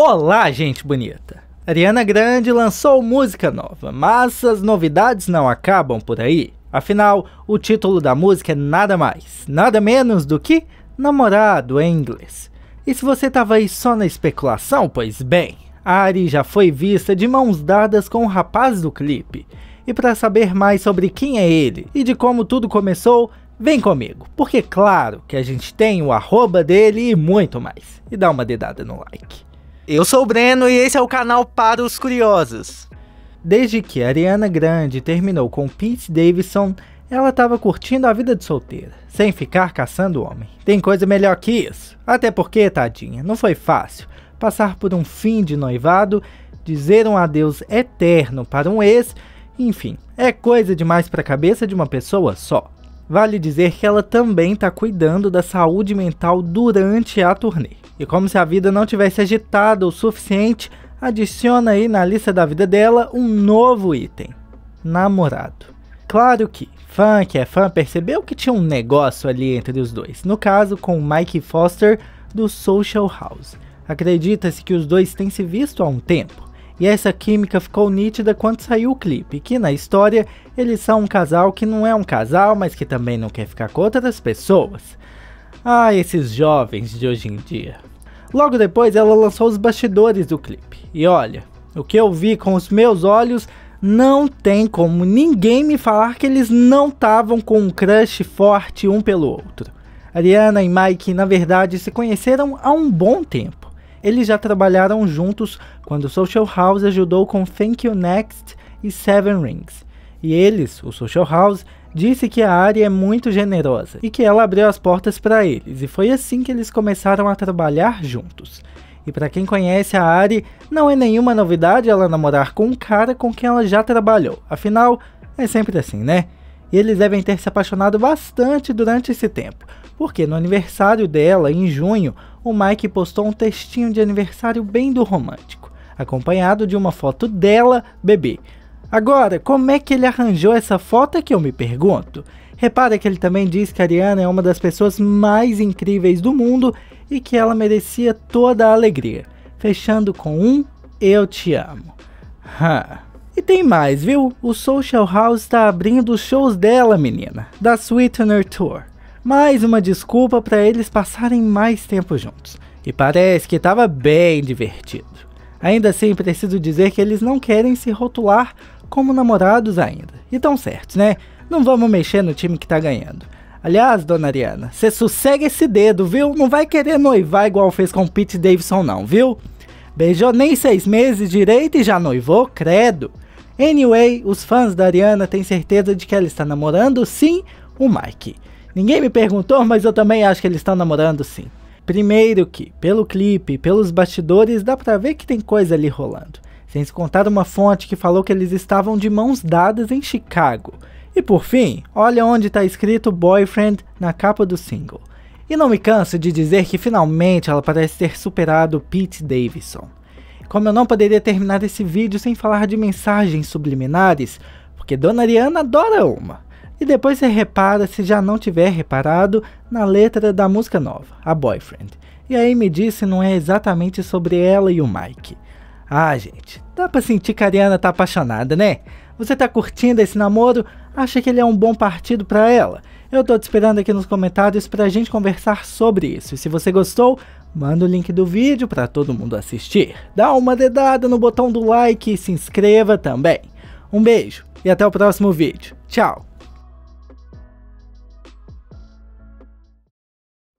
Olá, gente bonita! Ariana Grande lançou música nova, mas as novidades não acabam por aí. Afinal, o título da música é nada mais, nada menos do que Namorado em inglês. E se você tava aí só na especulação, pois bem, a Ari já foi vista de mãos dadas com o rapaz do clipe. E para saber mais sobre quem é ele e de como tudo começou, Vem comigo, porque é claro que a gente tem o arroba dele e muito mais. E dá uma dedada no like. Eu sou o Breno e esse é o canal para os curiosos. Desde que Ariana Grande terminou com Pete Davidson, ela estava curtindo a vida de solteira, sem ficar caçando homem. Tem coisa melhor que isso. Até porque, tadinha, não foi fácil passar por um fim de noivado, dizer um adeus eterno para um ex, enfim, é coisa demais para a cabeça de uma pessoa só. Vale dizer que ela também está cuidando da saúde mental durante a turnê. E como se a vida não tivesse agitado o suficiente, adiciona aí na lista da vida dela um novo item: namorado. Claro que fã que é fã percebeu que tinha um negócio ali entre os dois, no caso com Mike Foster do Social House. Acredita-se que os dois têm se visto há um tempo, e essa química ficou nítida quando saiu o clipe, que na história eles são um casal que não é um casal, mas que também não quer ficar com outras pessoas. Ah, esses jovens de hoje em dia. Logo depois ela lançou os bastidores do clipe. E olha, o que eu vi com os meus olhos não tem como ninguém me falar que eles não estavam com um crush forte um pelo outro. Ariana e Mike, na verdade, se conheceram há um bom tempo. Eles já trabalharam juntos quando Social House ajudou com Thank You Next e Seven Rings. E eles, o Social House, disse que a Ari é muito generosa e que ela abriu as portas para eles, e foi assim que eles começaram a trabalhar juntos. E para quem conhece a Ari, não é nenhuma novidade ela namorar com um cara com quem ela já trabalhou. Afinal, é sempre assim, né? E eles devem ter se apaixonado bastante durante esse tempo, porque no aniversário dela, em junho, o Mike postou um textinho de aniversário bem do romântico, acompanhado de uma foto dela, bebê. Agora, como é que ele arranjou essa foto é que eu me pergunto? Repara que ele também diz que a Ariana é uma das pessoas mais incríveis do mundo e que ela merecia toda a alegria, fechando com um Eu Te Amo. Huh tem mais, viu? O Social House está abrindo os shows dela, menina, da Sweetener Tour. Mais uma desculpa para eles passarem mais tempo juntos. E parece que estava bem divertido. Ainda assim, preciso dizer que eles não querem se rotular como namorados ainda. E tão certos, né? Não vamos mexer no time que tá ganhando. Aliás, dona Ariana, você sossega esse dedo, viu? Não vai querer noivar igual fez com Pete Davidson, não, viu? Beijou nem seis meses direito e já noivou, credo. Anyway, os fãs da Ariana têm certeza de que ela está namorando sim o Mike. Ninguém me perguntou, mas eu também acho que eles estão namorando sim. Primeiro que, pelo clipe, pelos bastidores, dá pra ver que tem coisa ali rolando. Sem se contar uma fonte que falou que eles estavam de mãos dadas em Chicago. E por fim, olha onde está escrito Boyfriend na capa do single. E não me canso de dizer que finalmente ela parece ter superado Pete Davidson. Como eu não poderia terminar esse vídeo sem falar de mensagens subliminares, porque Dona Ariana adora uma. E depois você repara, se já não tiver reparado, na letra da música nova, a Boyfriend. E aí me disse não é exatamente sobre ela e o Mike. Ah, gente, dá pra sentir que a Ariana tá apaixonada, né? Você tá curtindo esse namoro? Acha que ele é um bom partido para ela? Eu tô te esperando aqui nos comentários a gente conversar sobre isso. E se você gostou, manda o link do vídeo para todo mundo assistir. Dá uma dedada no botão do like e se inscreva também. Um beijo e até o próximo vídeo. Tchau!